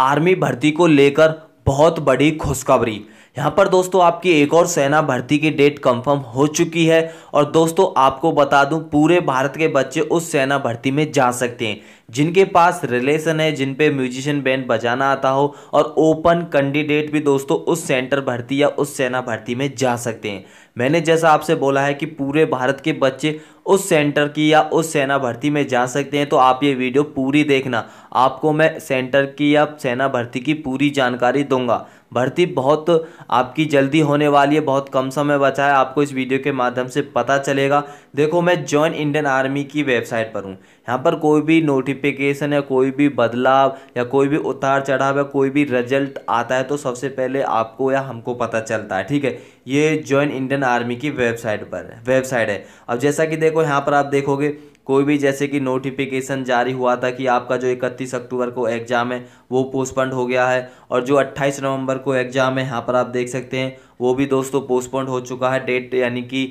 army भर्ती को लेकर बहुत बड़ी खुशखबरी यहाँ पर दोस्तों आपकी एक और सेना भर्ती की डेट कंफर्म हो चुकी है और दोस्तों आपको बता दूं पूरे भारत के बच्चे उस सेना भर्ती में जा सकते हैं जिनके पास रिलेशन है जिन पे म्यूजिशियन बैंड बजाना आता हो और ओपन कैंडिडेट भी दोस्तों उस सेंटर भर्ती या उस सेना भर्ती में जा सकते हैं मैंने जैसा आपसे बोला है कि पूरे भारत के बच्चे उस सेंटर की या उस सेना भर्ती में जा सकते हैं तो आप ये वीडियो पूरी देखना आपको मैं सेंटर की या सेना भर्ती की पूरी जानकारी दूंगा भर्ती बहुत आपकी जल्दी होने वाली है बहुत कम समय बचा है आपको इस वीडियो के माध्यम से पता पता चलेगा देखो मैं जॉइन इंडियन आर्मी की वेबसाइट पर हूँ यहाँ पर कोई भी नोटिफिकेशन या कोई भी बदलाव या कोई भी उतार चढ़ाव या कोई भी रिजल्ट आता है तो सबसे पहले आपको या हमको पता चलता है ठीक है ये जॉइन इंडियन आर्मी की वेबसाइट पर है वेबसाइट है अब जैसा कि देखो यहाँ पर आप देखोगे कोई भी जैसे कि नोटिफिकेशन जारी हुआ था कि आपका जो इकतीस अक्टूबर को एग्ज़ाम है वो पोस्टपोन्ड हो गया है और जो 28 नवंबर को एग्ज़ाम है यहाँ पर आप देख सकते हैं वो भी दोस्तों पोस्टपोन्ड हो चुका है डेट यानी कि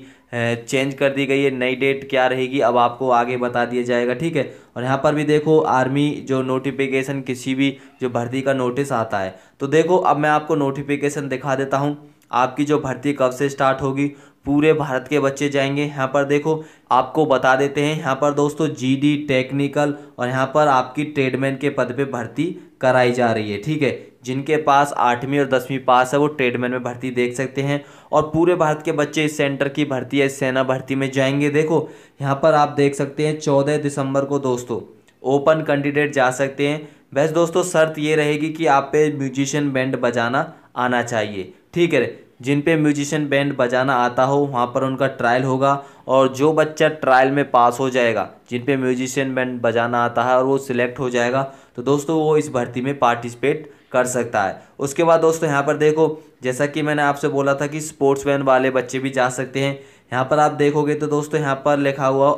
चेंज कर दी गई है नई डेट क्या रहेगी अब आपको आगे बता दिया जाएगा ठीक है और यहाँ पर भी देखो आर्मी जो नोटिफिकेशन किसी भी जो भर्ती का नोटिस आता है तो देखो अब मैं आपको नोटिफिकेशन दिखा देता हूँ आपकी जो भर्ती कब से स्टार्ट होगी पूरे भारत के बच्चे जाएंगे यहाँ पर देखो आपको बता देते हैं यहाँ पर दोस्तों जीडी टेक्निकल और यहाँ पर आपकी ट्रेडमैन के पद पे भर्ती कराई जा रही है ठीक है जिनके पास आठवीं और दसवीं पास है वो ट्रेडमैन में भर्ती देख सकते हैं और पूरे भारत के बच्चे इस सेंटर की भर्ती या सेना भर्ती में जाएंगे देखो यहाँ पर आप देख सकते हैं चौदह दिसंबर को दोस्तों ओपन कैंडिडेट जा सकते हैं बस दोस्तों शर्त ये रहेगी कि आप पे म्यूजिशियन बैंड बजाना आना चाहिए ठीक है जिन पे म्यूजिशियन बैंड बजाना आता हो वहाँ पर उनका ट्रायल होगा और जो बच्चा ट्रायल में पास हो जाएगा जिन पे म्यूजिशियन बैंड बजाना आता है और वो सिलेक्ट हो जाएगा तो दोस्तों वो इस भर्ती में पार्टिसिपेट कर सकता है उसके बाद दोस्तों यहाँ पर देखो जैसा कि मैंने आपसे बोला था कि स्पोर्ट्स वैन वाले बच्चे भी जा सकते हैं यहाँ पर आप देखोगे तो दोस्तों यहाँ पर लिखा हुआ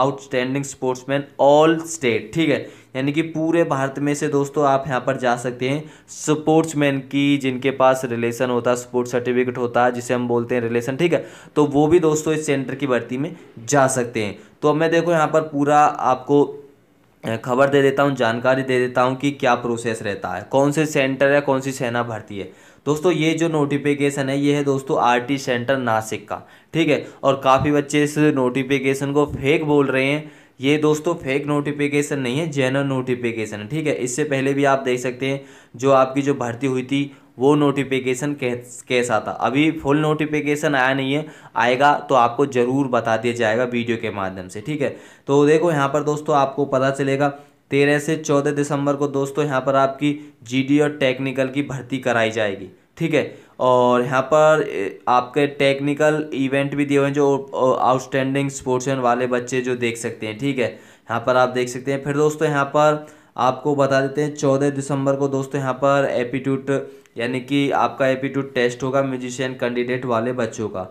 आउटस्टैंडिंग स्पोर्ट्समैन ऑल स्टेट ठीक है यानी कि पूरे भारत में से दोस्तों आप यहाँ पर जा सकते हैं स्पोर्ट्समैन की जिनके पास रिलेशन होता है स्पोर्ट्स सर्टिफिकेट होता है जिसे हम बोलते हैं रिलेशन ठीक है तो वो भी दोस्तों इस सेंटर की भर्ती में जा सकते हैं तो अब मैं देखो यहाँ पर पूरा आपको खबर दे देता हूँ जानकारी दे देता हूँ कि क्या प्रोसेस रहता है कौन से सेंटर है कौन सी सेना भर्ती है दोस्तों ये जो नोटिफिकेशन है ये है दोस्तों आरटी सेंटर नासिक का ठीक है और काफ़ी बच्चे इस नोटिफिकेशन को फेक बोल रहे हैं ये दोस्तों फेक नोटिफिकेशन नहीं है जेनर नोटिफिकेशन है ठीक है इससे पहले भी आप देख सकते हैं जो आपकी जो भर्ती हुई थी वो नोटिफिकेशन कैसा था अभी फुल नोटिफिकेशन आया नहीं है आएगा तो आपको ज़रूर बता दिया जाएगा वीडियो के माध्यम से ठीक है तो देखो यहाँ पर दोस्तों आपको पता चलेगा तेरह से चौदह दिसंबर को दोस्तों यहाँ पर आपकी जी और टेक्निकल की भर्ती कराई जाएगी ठीक है और यहाँ पर आपके टेक्निकल इवेंट भी दिए हुए हैं जो आउटस्टैंडिंग स्पोर्ट्समैन वाले बच्चे जो देख सकते हैं ठीक है यहाँ पर आप देख सकते हैं फिर दोस्तों यहाँ पर आपको बता देते हैं चौदह दिसंबर को दोस्तों यहाँ पर एपीट्यूट यानी कि आपका एपीट्यूट टेस्ट होगा म्यूजिशियन कैंडिडेट वाले बच्चों का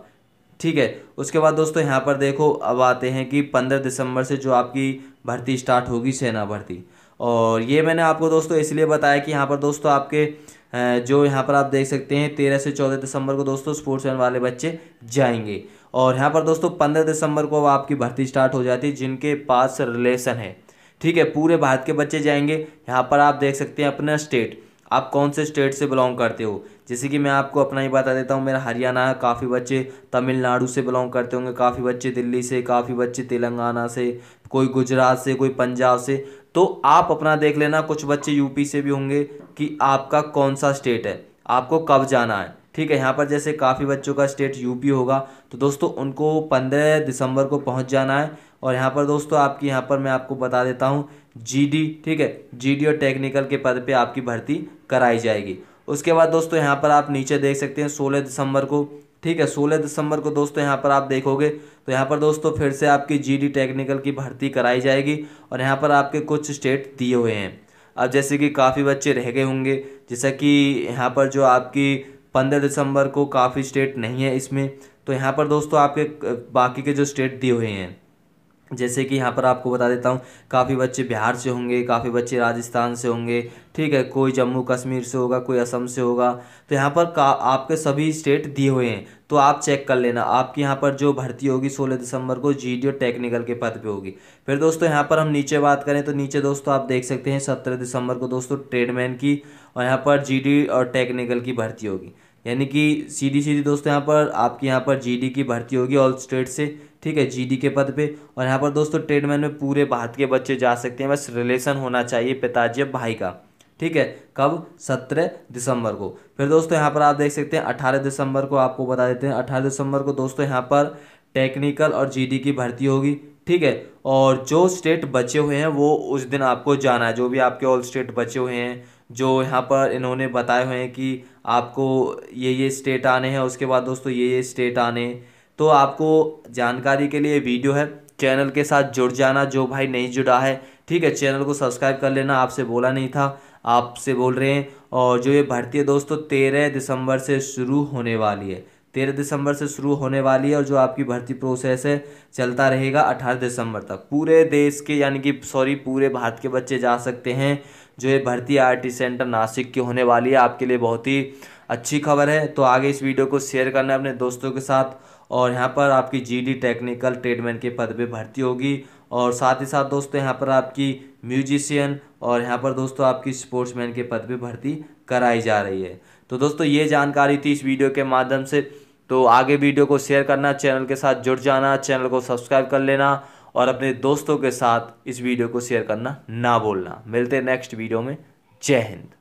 ठीक है उसके बाद दोस्तों यहाँ पर देखो अब आते हैं कि पंद्रह दिसंबर से जो आपकी भर्ती स्टार्ट होगी सेना भर्ती और ये मैंने आपको दोस्तों इसलिए बताया कि यहाँ पर दोस्तों आपके जो यहाँ पर आप देख सकते हैं तेरह से चौदह दिसंबर को दोस्तों स्पोर्ट्स मैन वाले बच्चे जाएंगे और यहाँ पर दोस्तों पंद्रह दिसंबर को आपकी भर्ती स्टार्ट हो जाती है जिनके पास रिलेशन है ठीक है पूरे भारत के बच्चे जाएंगे यहाँ पर आप देख सकते हैं अपना स्टेट आप कौन से स्टेट से बिलोंग करते हो जैसे कि मैं आपको अपना ही बता देता हूँ मेरा हरियाणा है काफ़ी बच्चे तमिलनाडु से बिलोंग करते होंगे काफ़ी बच्चे दिल्ली से काफ़ी बच्चे तेलंगाना से कोई गुजरात से कोई पंजाब से तो आप अपना देख लेना कुछ बच्चे यूपी से भी होंगे कि आपका कौन सा स्टेट है आपको कब जाना है ठीक है यहाँ पर जैसे काफ़ी बच्चों का स्टेट यूपी होगा तो दोस्तों उनको पंद्रह दिसंबर को पहुँच जाना है और यहाँ पर दोस्तों आपकी यहाँ पर मैं आपको बता देता हूँ जीडी ठीक है जीडी और टेक्निकल के पद पे आपकी भर्ती कराई जाएगी उसके बाद दोस्तों यहाँ पर आप नीचे देख सकते हैं सोलह दिसंबर को ठीक है सोलह दिसंबर को दोस्तों यहाँ पर आप देखोगे तो यहाँ पर दोस्तों फिर से आपकी जीडी टेक्निकल की भर्ती कराई जाएगी और यहाँ पर आपके कुछ स्टेट दिए हुए हैं अब जैसे कि काफ़ी बच्चे रह गए होंगे जैसा कि यहाँ पर जो आपकी पंद्रह दिसंबर को काफ़ी स्टेट नहीं है इसमें तो यहाँ पर दोस्तों आपके बाकी के जो स्टेट दिए हुए हैं जैसे कि यहाँ पर आपको बता देता हूँ काफ़ी बच्चे बिहार से होंगे काफ़ी बच्चे राजस्थान से होंगे ठीक है कोई जम्मू कश्मीर से होगा कोई असम से होगा तो यहाँ पर का आपके सभी स्टेट दिए हुए हैं तो आप चेक कर लेना आपकी यहाँ पर जो भर्ती होगी 16 दिसंबर को जीडीओ टेक्निकल के पद पे होगी फिर दोस्तों यहाँ पर हम नीचे बात करें तो नीचे दोस्तों आप देख सकते हैं सत्रह दिसंबर को दोस्तों ट्रेडमैन की और यहाँ पर जी और टेक्निकल की भर्ती होगी यानी कि सीधी सीधी दोस्तों यहाँ पर आपके यहाँ पर जीडी की भर्ती होगी ऑल स्टेट से ठीक है जीडी के पद पे और यहाँ पर दोस्तों ट्रेडमैन में पूरे भारत के बच्चे जा सकते हैं बस रिलेशन होना चाहिए पिताजी भाई का ठीक है कब सत्रह दिसंबर को फिर दोस्तों यहाँ पर आप देख सकते हैं अठारह दिसंबर को आपको बता देते हैं अठारह दिसंबर को दोस्तों यहाँ पर टेक्निकल और जीडी की भर्ती होगी ठीक है और जो स्टेट बचे हुए हैं वो उस दिन आपको जाना है जो भी आपके ऑल स्टेट बचे हुए हैं जो यहाँ पर इन्होंने बताए हुए हैं कि आपको ये ये स्टेट आने हैं उसके बाद दोस्तों ये ये स्टेट आने तो आपको जानकारी के लिए वीडियो है चैनल के साथ जुड़ जाना जो भाई नहीं जुड़ा है ठीक है चैनल को सब्सक्राइब कर लेना आपसे बोला नहीं था आपसे बोल रहे हैं और जो ये भर्ती है दोस्तों तेरह दिसंबर से शुरू होने वाली है तेरह दिसंबर से शुरू होने वाली है और जो आपकी भर्ती प्रोसेस है चलता रहेगा अठारह दिसंबर तक पूरे देश के यानी कि सॉरी पूरे भारत के बच्चे जा सकते हैं जो ये भर्ती आईटी सेंटर नासिक की होने वाली है आपके लिए बहुत ही अच्छी खबर है तो आगे इस वीडियो को शेयर करना अपने दोस्तों के साथ और यहाँ पर आपकी जीडी टेक्निकल ट्रेडमैन के पद पे भर्ती होगी और साथ ही साथ दोस्तों यहाँ पर आपकी म्यूजिशियन और यहाँ पर दोस्तों आपकी स्पोर्ट्समैन के पद पे भर्ती कराई जा रही है तो दोस्तों ये जानकारी थी इस वीडियो के माध्यम से तो आगे वीडियो को शेयर करना चैनल के साथ जुड़ जाना चैनल को सब्सक्राइब कर लेना और अपने दोस्तों के साथ इस वीडियो को शेयर करना ना भूलना मिलते हैं नेक्स्ट वीडियो में जय हिंद